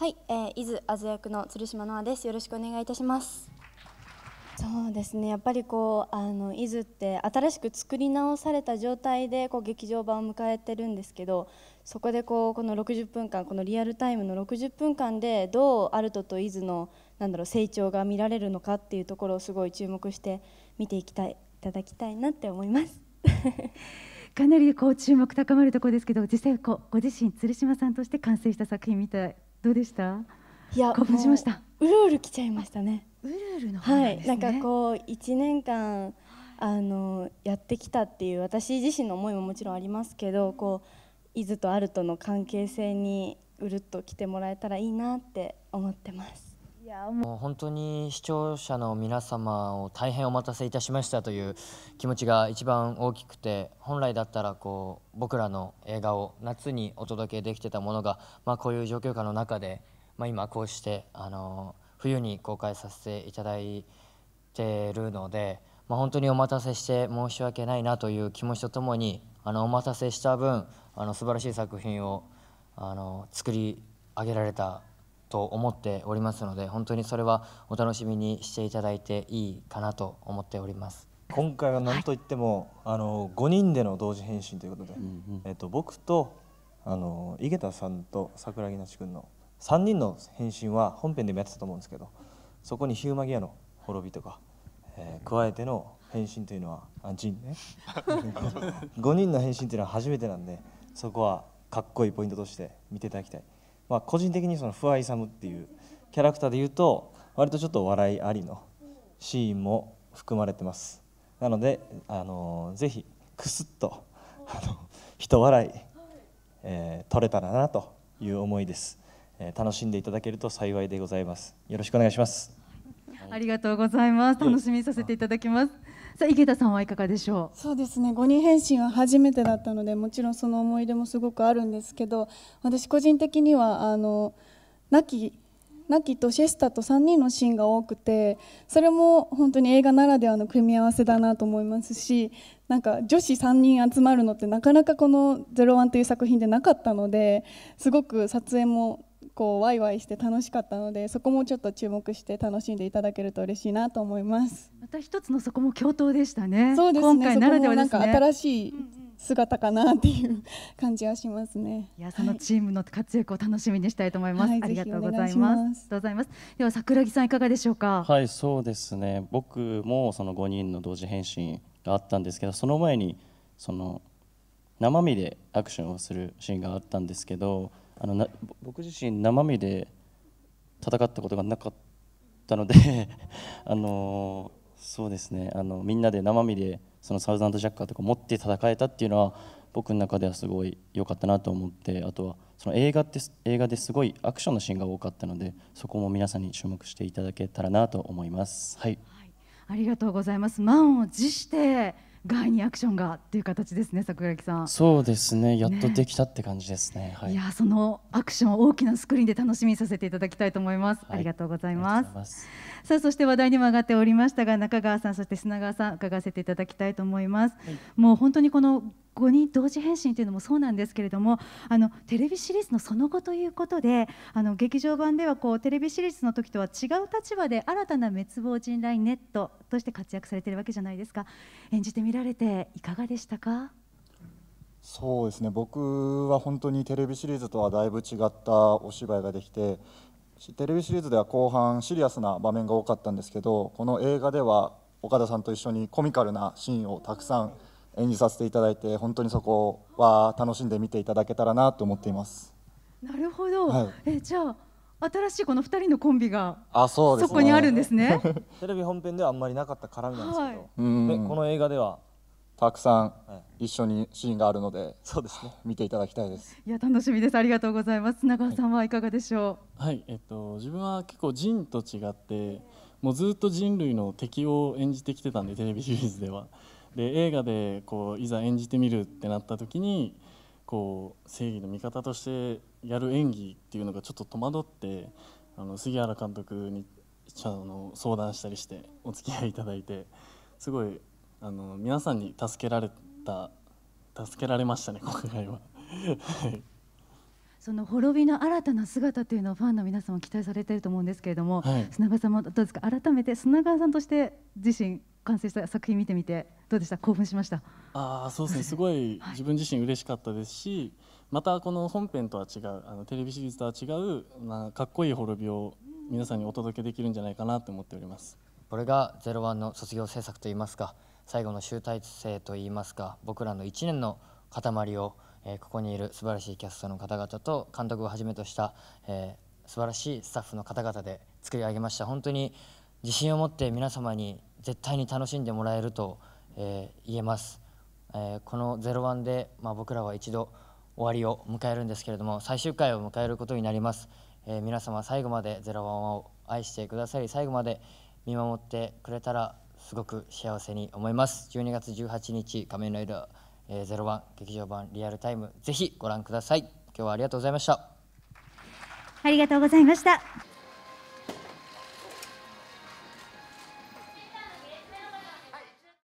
はい、えー、伊豆アズ役の鶴島ノアです。よろしくお願いいたします。そうですねやっぱりこうあの伊豆って新しく作り直された状態でこう劇場版を迎えてるんですけどそこでこうこの60分間このリアルタイムの60分間でどうアルトと伊豆のなんだろう成長が見られるのかっていうところをすごい注目して見ていきたいいただきたいなって思います。かなりこう注目高まるところですけど実際こうご自身鶴島さんとして完成した作品見てどうでしたいや興奮しましたうるうる来ちゃいましたねうるうるの、ね、はいなんかこう1年間あのやってきたっていう私自身の思いももちろんありますけどこう伊豆とアルトの関係性にうるっと来てもらえたらいいなって思ってますいやもう本当に視聴者の皆様を大変お待たせいたしましたという気持ちが一番大きくて本来だったらこう僕らの映画を夏にお届けできてたものが、まあ、こういう状況下の中で、まあ、今こうしてあの冬に公開させていただいてるので、まあ、本当にお待たせして申し訳ないなという気持ちとともにあのお待たせした分あの素晴らしい作品をあの作り上げられたと思っておりますので本当にそれはお楽しみにしていただいていいかなと思っております今回は何といっても、はい、あの5人での同時返信ということで、うんうん、えっと、僕とあの井桁さんと桜木那智君の3人の返信は本編でもやってたと思うんですけどそこにヒューマギアの滅びとか、えー、加えての返信というのはあジンね5 人の返信というのは初めてなんでそこはかっこいいポイントとして見ていただきたい。まあ、個人的にその不破勇っていうキャラクターで言うと割とちょっと笑いありのシーンも含まれてますなので、あのー、ぜひくすっとあの人笑い、えー、取れたらなという思いです、えー、楽しんでいただけると幸いでございますよろしくお願いしますありがとうございます楽しみさせていただきます、さあ池田さんはいかがでしょうそうですね5人変身は初めてだったのでもちろんその思い出もすごくあるんですけど私個人的にはあの亡き亡きとシェスタと3人のシーンが多くてそれも本当に映画ならではの組み合わせだなと思いますしなんか女子3人集まるのってなかなかこの「01」という作品でなかったのですごく撮影もこうワイワイして楽しかったのでそこもちょっと注目して楽しんでいただけると嬉しいなと思いますまた一つのそこも共闘でしたねそうですね今回ならではですねなんか新しい姿かなっていう感じはしますねいやそのチームの活躍を楽しみにしたいと思います、はい、ありがとうございますございますでは桜木さんいかがでしょうかはいそうですね僕もその5人の同時返信があったんですけどその前にその生身でアクションをするシーンがあったんですけどあの僕自身生身で戦ったことがなかったので あのそうですねあのみんなで生身でそのサウザンドジャッカーとか持って戦えたっていうのは僕の中ではすごい良かったなと思ってあとはその映画って映画ですごいアクションのシーンが多かったのでそこも皆さんに注目していただけたらなと思います。はい、ありがとうございます満を持して外にアクションがっていう形ですね桜木さんそうですねやっとできたって感じですね、ねはい、いやそのアクション大きなスクリーンで楽しみにさせていただきたいと思います、はい、ありがとうございますさあそして話題にも上がっておりましたが中川さんそして砂川さん伺わせていただきたいと思います、はい、もう本当にこの5人同時変身というのもそうなんですけれどもあのテレビシリーズのその後ということであの劇場版ではこうテレビシリーズの時とは違う立場で新たな滅亡人ラインネットとして活躍されているわけじゃないですか演じてみられていかがでしたかそうですね僕は本当にテレビシリーズとはだいぶ違ったお芝居ができてテレビシリーズでは後半シリアスな場面が多かったんですけどこの映画では岡田さんと一緒にコミカルなシーンをたくさん演じさせていただいて本当にそこは楽しんで見ていただけたらなと思っていますなるほど、はい、えじゃあ新しいこの2人のコンビがあそうです、ね、そこにあるんですね テレビ本編ではあんまりなかった絡みなんですけど、はい、この映画ではたくさん一緒にシーンがあるので、そうですね。見ていただきたいです。いや楽しみです。ありがとうございます。長川さんはいかがでしょう。はい、はい、えっと自分は結構人と違って、もうずっと人類の敵を演じてきてたんでテレビシリーズでは。で映画でこういざ演じてみるってなった時にこう正義の味方としてやる演技っていうのがちょっと戸惑ってあの杉原監督にあの相談したりしてお付き合いいただいてすごいあの皆さんに助けられた助けられましたね今回は。その滅びの新たな姿というのをファンの皆さんも期待されていると思うんですけれども、はい、砂川さんもどうですか改めて砂川さんとして自身完成した作品見てみてどうでした興奮しましたあそうですね すごい自分自身嬉しかったですし、またこの本編とは違うあのテレビシリーズとは違う、まあ、かっこいい滅びを皆さんにお届けできるんじゃないかなと思っておりますこれが「ゼロワンの卒業制作といいますか最後の集大成といいますか僕らの1年の塊を、えー、ここにいる素晴らしいキャストの方々と監督をはじめとした、えー、素晴らしいスタッフの方々で作り上げました本当に自信を持って皆様に絶対に楽しんでもらえると、えー、言えます、えー、この「01」で、まあ、僕らは一度終わりを迎えるんですけれども最終回を迎えることになります、えー、皆様最後まで「01」を愛してくださり最後まで見守ってくれたらすごく幸せに思います12月18日仮面ライダー01劇場版リアルタイムぜひご覧ください今日はありがとうございましたありがとうございました